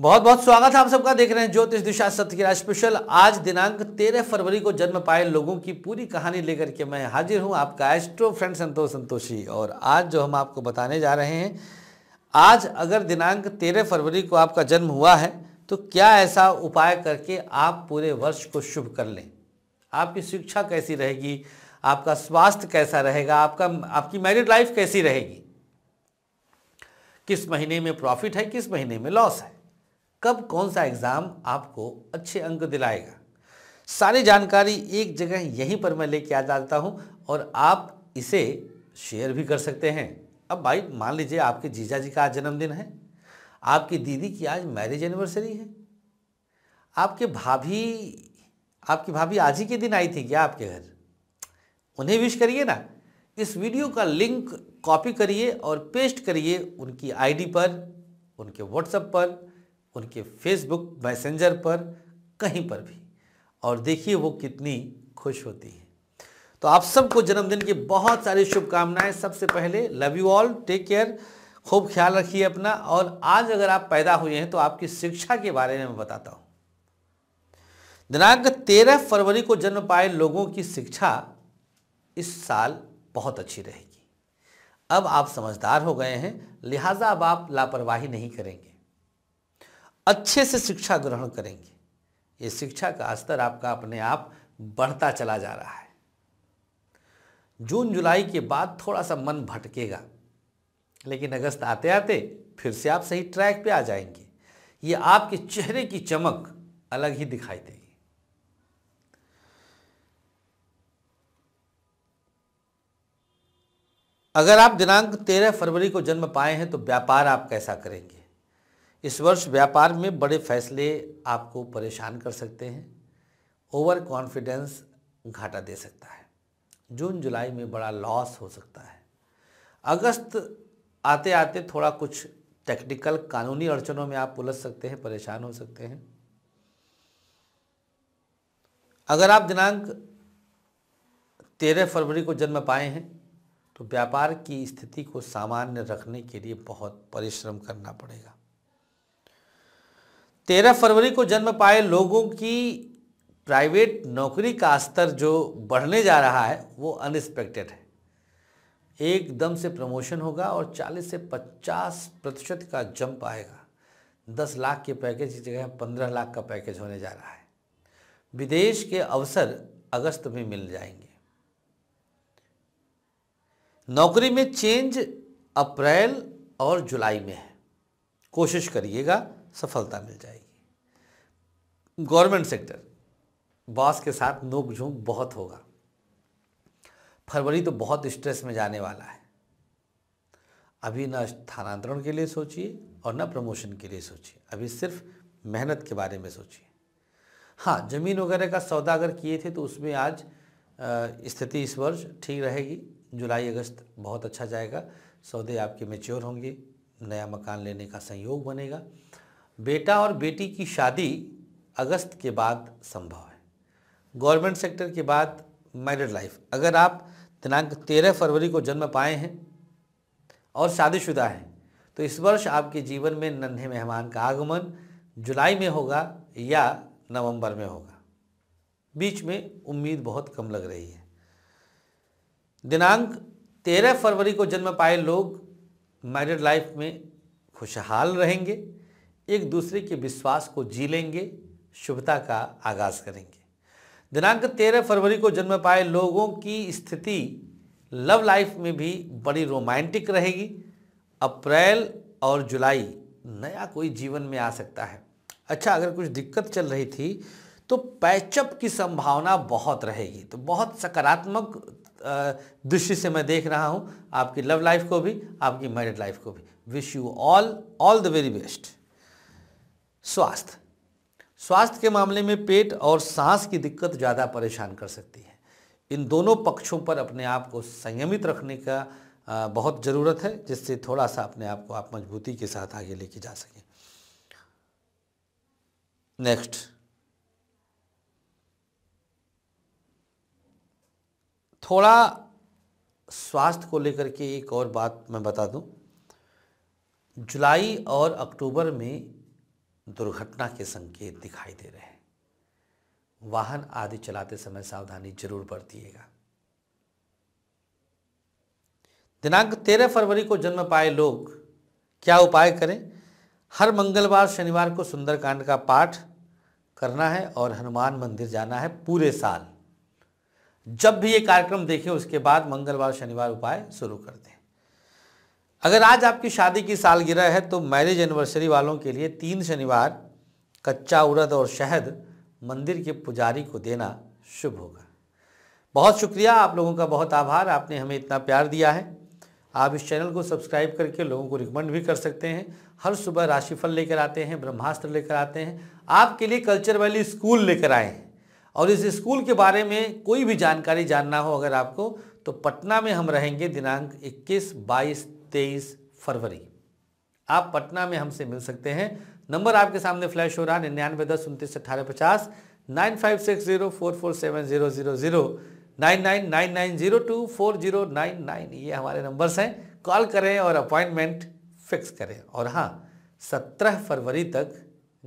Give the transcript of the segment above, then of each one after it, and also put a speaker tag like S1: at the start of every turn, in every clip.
S1: बहुत बहुत स्वागत है आप सबका देख रहे हैं ज्योतिष दिशा सत्य की स्पेशल आज दिनांक 13 फरवरी को जन्म पाए लोगों की पूरी कहानी लेकर के मैं हाजिर हूं आपका एस्ट्रो फ्रेंड संतोष संतोषी और आज जो हम आपको बताने जा रहे हैं आज अगर दिनांक 13 फरवरी को आपका जन्म हुआ है तो क्या ऐसा उपाय करके आप पूरे वर्ष को शुभ कर लें आपकी शिक्षा कैसी रहेगी आपका स्वास्थ्य कैसा रहेगा आपका आपकी मैरिड लाइफ कैसी रहेगी किस महीने में प्रॉफिट है किस महीने में लॉस है कब कौन सा एग्ज़ाम आपको अच्छे अंक दिलाएगा सारी जानकारी एक जगह यहीं पर मैं लेके आ जाता हूँ और आप इसे शेयर भी कर सकते हैं अब भाई मान लीजिए आपके जीजा जी का आज जन्मदिन है आपकी दीदी की आज मैरिज एनिवर्सरी है आपके भाभी आपकी भाभी आज ही के दिन आई थी क्या आपके घर उन्हें विश करिए ना इस वीडियो का लिंक कॉपी करिए और पेस्ट करिए उनकी आईडी पर उनके व्हाट्सएप पर उनके फेसबुक मैसेंजर पर कहीं पर भी और देखिए वो कितनी खुश होती है तो आप सबको जन्मदिन की बहुत सारी शुभकामनाएं सबसे पहले love you all take care खूब ख्याल रखिए अपना और आज अगर आप पैदा हुए हैं तो आपकी शिक्षा के बारे में मैं बताता हूँ दिनांक तेरह फरवरी को जन्म पाए लोगों की शिक्षा इस साल बहुत अच्छी रहेगी अब आप समझदार हो गए हैं लिहाजा अब आप लापरवाही नहीं करेंगे अच्छे से शिक्षा ग्रहण करेंगे ये शिक्षा का स्तर आपका अपने आप बढ़ता चला जा रहा है जून जुलाई के बाद थोड़ा सा मन भटकेगा लेकिन अगस्त आते आते फिर से आप सही ट्रैक पे आ जाएंगे ये आपके चेहरे की चमक अलग ही दिखाई देगी अगर आप दिनांक तेरह फरवरी को जन्म पाए हैं तो व्यापार आप कैसा करेंगे इस वर्ष व्यापार में बड़े फैसले आपको परेशान कर सकते हैं ओवर कॉन्फिडेंस घाटा दे सकता है जून जुलाई में बड़ा लॉस हो सकता है अगस्त आते आते थोड़ा कुछ टेक्निकल कानूनी अड़चनों में आप उलझ सकते हैं परेशान हो सकते हैं अगर आप दिनांक तेरह फरवरी को जन्म पाए हैं तो व्यापार की स्थिति को सामान्य रखने के लिए बहुत परिश्रम करना पड़ेगा तेरह फरवरी को जन्म पाए लोगों की प्राइवेट नौकरी का स्तर जो बढ़ने जा रहा है वो अनएक्सपेक्टेड है एकदम से प्रमोशन होगा और 40 से 50 प्रतिशत का जंप आएगा 10 लाख के पैकेज की जगह 15 लाख का पैकेज होने जा रहा है विदेश के अवसर अगस्त में मिल जाएंगे नौकरी में चेंज अप्रैल और जुलाई में है कोशिश करिएगा सफलता मिल जाएगी गवर्नमेंट सेक्टर बॉस के साथ नोकझोंक बहुत होगा फरवरी तो बहुत स्ट्रेस में जाने वाला है अभी ना स्थानांतरण के लिए सोचिए और ना प्रमोशन के लिए सोचिए अभी सिर्फ मेहनत के बारे में सोचिए हाँ ज़मीन वगैरह का सौदा अगर किए थे तो उसमें आज स्थिति इस वर्ष ठीक रहेगी जुलाई अगस्त बहुत अच्छा जाएगा सौदे आपके मेच्योर होंगे नया मकान लेने का संयोग बनेगा बेटा और बेटी की शादी अगस्त के बाद संभव है गवर्नमेंट सेक्टर के बाद मैरिड लाइफ अगर आप दिनांक तेरह फरवरी को जन्म पाए हैं और शादीशुदा हैं तो इस वर्ष आपके जीवन में नन्हे मेहमान का आगमन जुलाई में होगा या नवंबर में होगा बीच में उम्मीद बहुत कम लग रही है दिनांक तेरह फरवरी को जन्म पाए लोग मैरिड लाइफ में खुशहाल रहेंगे एक दूसरे के विश्वास को जी लेंगे शुभता का आगाज करेंगे दिनांक तेरह फरवरी को जन्म पाए लोगों की स्थिति लव लाइफ में भी बड़ी रोमांटिक रहेगी अप्रैल और जुलाई नया कोई जीवन में आ सकता है अच्छा अगर कुछ दिक्कत चल रही थी तो पैचअप की संभावना बहुत रहेगी तो बहुत सकारात्मक दृष्टि से मैं देख रहा हूँ आपकी लव लाइफ को भी आपकी मैरिड लाइफ को भी wish you all all the very best स्वास्थ्य स्वास्थ्य के मामले में पेट और सांस की दिक्कत ज़्यादा परेशान कर सकती है इन दोनों पक्षों पर अपने आप को संयमित रखने का बहुत ज़रूरत है जिससे थोड़ा सा अपने आप को आप मजबूती के साथ आगे लेके जा सकें नेक्स्ट थोड़ा स्वास्थ्य को लेकर के एक और बात मैं बता दूं जुलाई और अक्टूबर में दुर्घटना के संकेत दिखाई दे रहे हैं वाहन आदि चलाते समय सावधानी जरूर बरतिएगा दिनांक तेरह फरवरी को जन्म पाए लोग क्या उपाय करें हर मंगलवार शनिवार को सुंदरकांड का पाठ करना है और हनुमान मंदिर जाना है पूरे साल जब भी ये कार्यक्रम देखें उसके बाद मंगलवार शनिवार उपाय शुरू कर दें अगर आज आपकी शादी की सालगिरह है तो मैरिज एनिवर्सरी वालों के लिए तीन शनिवार कच्चा उड़द और शहद मंदिर के पुजारी को देना शुभ होगा बहुत शुक्रिया आप लोगों का बहुत आभार आपने हमें इतना प्यार दिया है आप इस चैनल को सब्सक्राइब करके लोगों को रिकमेंड भी कर सकते हैं हर सुबह राशिफल लेकर आते हैं ब्रह्मास्त्र लेकर आते हैं आपके लिए कल्चर वैली स्कूल लेकर आए हैं और इस स्कूल के बारे में कोई भी जानकारी जानना हो अगर आपको तो पटना में हम रहेंगे दिनांक 21, 22, तेईस फरवरी आप पटना में हमसे मिल सकते हैं नंबर आपके सामने फ्लैश हो रहा है निन्यानवे दस उनतीस अठारह पचास nine five six zero four four seven zero zero zero nine nine nine nine zero two four zero nine nine ये हमारे नंबर्स हैं कॉल करें और अपॉइंटमेंट फिक्स करें और हाँ सत्रह फरवरी तक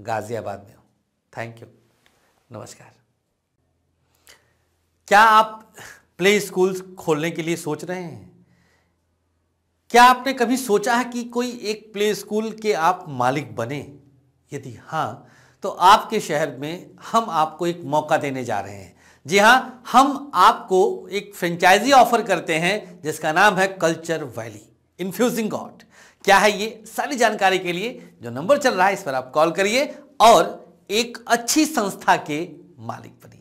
S1: गाज़ियाबाद में हो थैंक यू नमस्कार क्या आप प्ले स्कूल्स खोलने के लिए सोच रहे हैं क्या आपने कभी सोचा है कि कोई एक प्ले स्कूल के आप मालिक बने यदि हाँ तो आपके शहर में हम आपको एक मौका देने जा रहे हैं जी हाँ हम आपको एक फ्रेंचाइजी ऑफर करते हैं जिसका नाम है कल्चर वैली इन्फ्यूजिंग गॉड क्या है ये सारी जानकारी के लिए जो नंबर चल रहा है इस पर आप कॉल करिए और एक अच्छी संस्था के मालिक बनिए